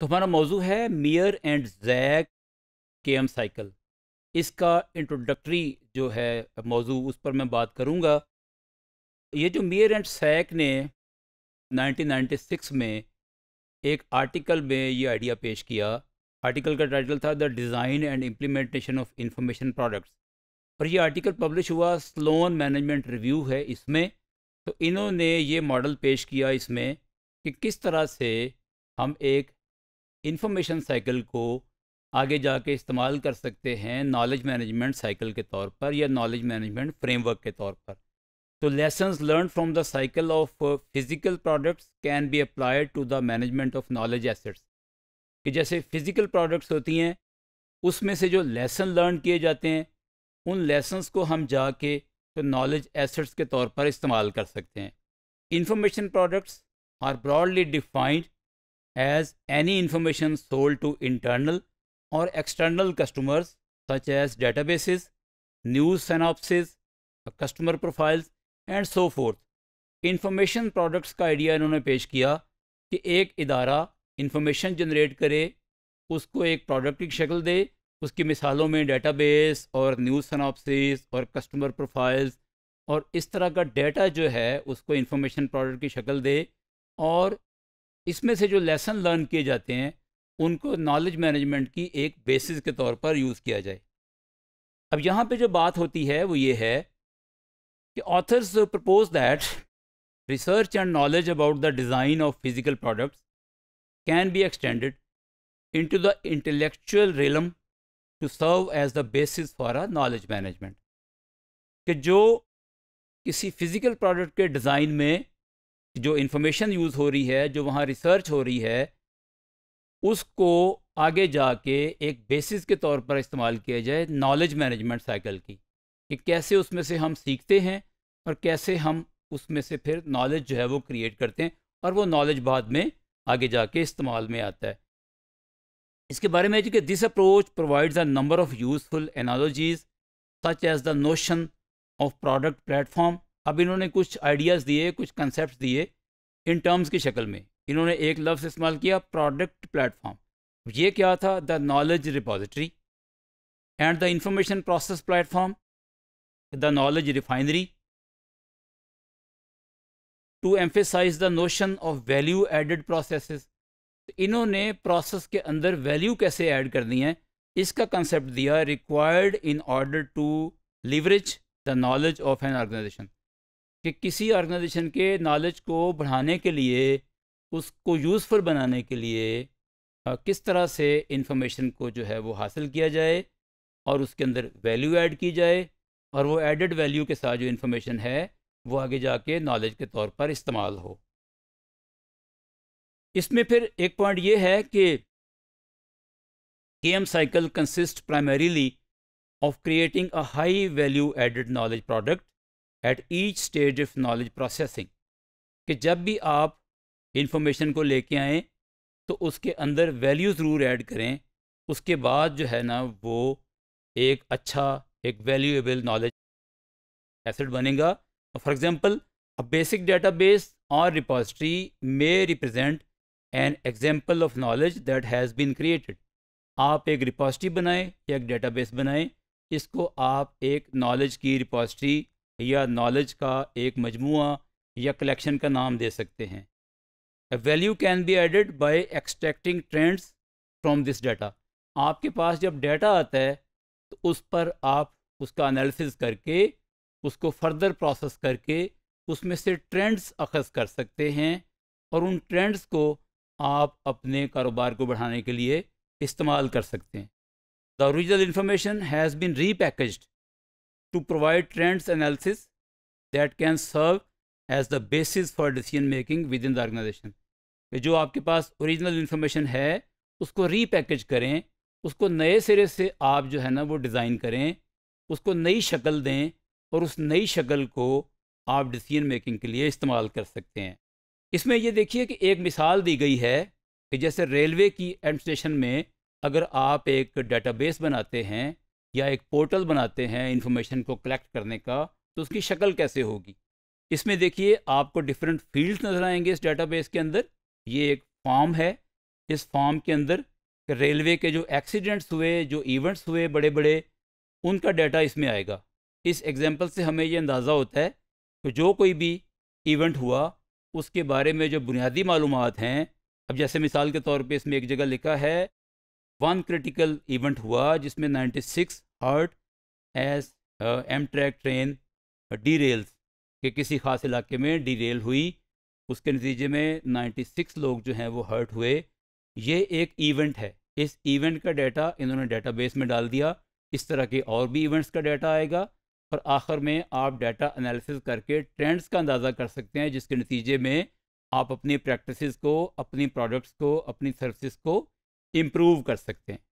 तो हमारा मौजू है Meyer and Zack K M cycle इसका इंट्रोडक्टरी जो है मौजू उस पर मैं बात करूँगा ये जो मियर एंड सैक ने 1996 में एक आर्टिकल में ये आइडिया पेश किया आर्टिकल का टाइटल था the design and implementation of information products और ये आर्टिकल पब्लिश हुआ स्लोन मैनेजमेंट रिव्यू है इसमें तो इन्होंने ये मॉडल पेश किया इसमें कि किस तरह से हम एक इंफॉर्मेशन साइकिल को आगे जाके इस्तेमाल कर सकते हैं नॉलेज मैनेजमेंट साइकिल के तौर पर या नॉलेज मैनेजमेंट फ्रेमवर्क के तौर पर तो lessons learn from the cycle of physical products can be applied to the management of knowledge assets कि जैसे फ़िज़िकल प्रोडक्ट्स होती हैं उसमें से जो लेसन लर्न किए जाते हैं उन लेसन्स को हम जाके तो नॉलेज एसेट्स के तौर पर इस्तेमाल कर सकते हैं information products are broadly defined as any any sold to internal और external customers such as data databases, news synopses, customer profiles and so forth information products का आइडिया इन्होंने पेश किया कि एक इदारा इन्फॉर्मेशन जनरेट करे उसको एक प्रोडक्ट की शक्ल दे उसकी मिसालों में डेटा बेस और न्यूज़ सनापसिस और कस्टमर प्रोफाइल्स और इस तरह का डेटा जो है उसको इन्फॉर्मेशन प्रोडक्ट की शक्ल दे और इसमें से जो लेसन लर्न किए जाते हैं उनको नॉलेज मैनेजमेंट की एक बेसिस के तौर पर यूज़ किया जाए अब यहाँ पे जो बात होती है वो ये है कि authors propose that research and knowledge about the design of physical products can be extended into the intellectual realm to serve as the basis for a knowledge management कि जो किसी फिज़िकल प्रोडक्ट के डिज़ाइन में जो information use हो रही है जो वहाँ रिसर्च हो रही है उसको आगे जाके एक बेसिस के तौर पर इस्तेमाल किया जाए नॉलेज मैनेजमेंट साइकिल की कि कैसे उसमें से हम सीखते हैं और कैसे हम उसमें से फिर नॉलेज जो है वो क्रिएट करते हैं और वो नॉलेज बाद में आगे जाके इस्तेमाल में आता है इसके बारे में कि this approach provides a number of useful analogies such as the notion of product platform अब इन्होंने कुछ आइडियाज़ दिए कुछ कंसेप्ट दिए इन टर्म्स की शक्ल में इन्होंने एक लफ्ज़ इस्तेमाल किया प्रोडक्ट प्लेटफॉर्म ये क्या था the knowledge repository and the information process platform the knowledge refinery to emphasize the notion of value added process इन्होंने प्रोसेस के अंदर वैल्यू कैसे ऐड करनी है इसका कंसेप्ट दिया required in order to leverage the knowledge of an organization कि किसी ऑर्गेनाइजेशन के नॉलेज को बढ़ाने के लिए उसको यूज़फुल बनाने के लिए किस तरह से इंफॉर्मेशन को जो है वो हासिल किया जाए और उसके अंदर वैल्यू ऐड की जाए और वो एडेड वैल्यू के साथ जो इन्फॉर्मेशन है वो आगे जाके नॉलेज के तौर पर इस्तेमाल हो इसमें फिर एक पॉइंट ये है कि K M cycle consist primarily of creating a high value added knowledge product at each stage of knowledge processing कि जब भी आप इंफॉर्मेशन को लेके आए तो उसके अंदर वैल्यू ज़रूर ऐड करें उसके बाद जो है ना वो एक अच्छा एक वैल्यूएबल नॉलेज एसेट बनेगा for example a basic data base और repository may represent an example of knowledge that has been created आप एक रिपॉजिटरी बनाएं या एक डेटाबेस बनाएं इसको आप एक नॉलेज की रिपॉजिटरी या नॉलेज का एक मजमु या कलेक्शन का नाम दे सकते हैं value can be added by extracting trends from this data आपके पास जब डाटा आता है तो उस पर आप उसका अनालिस करके उसको फर्दर प्रोसेस करके उसमें से ट्रेंड्स अखज़ कर सकते हैं और उन ट्रेंड्स को आप अपने कारोबार को बढ़ाने के लिए इस्तेमाल कर सकते हैं the original information has been repackaged to provide trends analysis that can serve as the basis for decision making within the organization. कि जो आपके पास ओरिजिनल इन्फॉर्मेशन है उसको रीपैकेज करें उसको नए सिरे से आप जो है ना वो डिज़ाइन करें उसको नई शक्ल दें और उस नई शक्ल को आप डिसीजन मेकिंग के लिए इस्तेमाल कर सकते हैं इसमें ये देखिए कि एक मिसाल दी गई है कि जैसे रेलवे की एडमिनिस्ट्रेशन में अगर आप एक बेस बनाते हैं या एक पोर्टल बनाते हैं इन्फॉर्मेशन को कलेक्ट करने का तो उसकी शक्ल कैसे होगी इसमें देखिए आपको डिफरेंट फील्ड्स नज़र आएंगे इस डेटाबेस के अंदर ये एक फॉर्म है इस फॉर्म के अंदर रेलवे के जो एक्सीडेंट्स हुए जो इवेंट्स हुए बड़े बड़े उनका डाटा इसमें आएगा इस एग्जाम्पल से हमें ये अंदाज़ा होता है कि जो कोई भी इवेंट हुआ उसके बारे में जो बुनियादी मालूम हैं अब जैसे मिसाल के तौर पर इसमें एक जगह लिखा है वन क्रिटिकल इवेंट हुआ जिसमें six hurt as Amtrak train derails के किसी खास इलाके में डी रेल हुई उसके नतीजे में 96 लोग जो हैं वो हर्ट हुए ये एक इवेंट है इस इवेंट का डाटा इन्होंने बेस में डाल दिया इस तरह के और भी इवेंट्स का डाटा आएगा और आखिर में आप डाटा एनालिसिस करके ट्रेंड्स का अंदाज़ा कर सकते हैं जिसके नतीजे में आप अपनी प्रैक्टिसेस को अपनी प्रोडक्ट्स को अपनी सर्विसेज को इम्प्रूव कर सकते हैं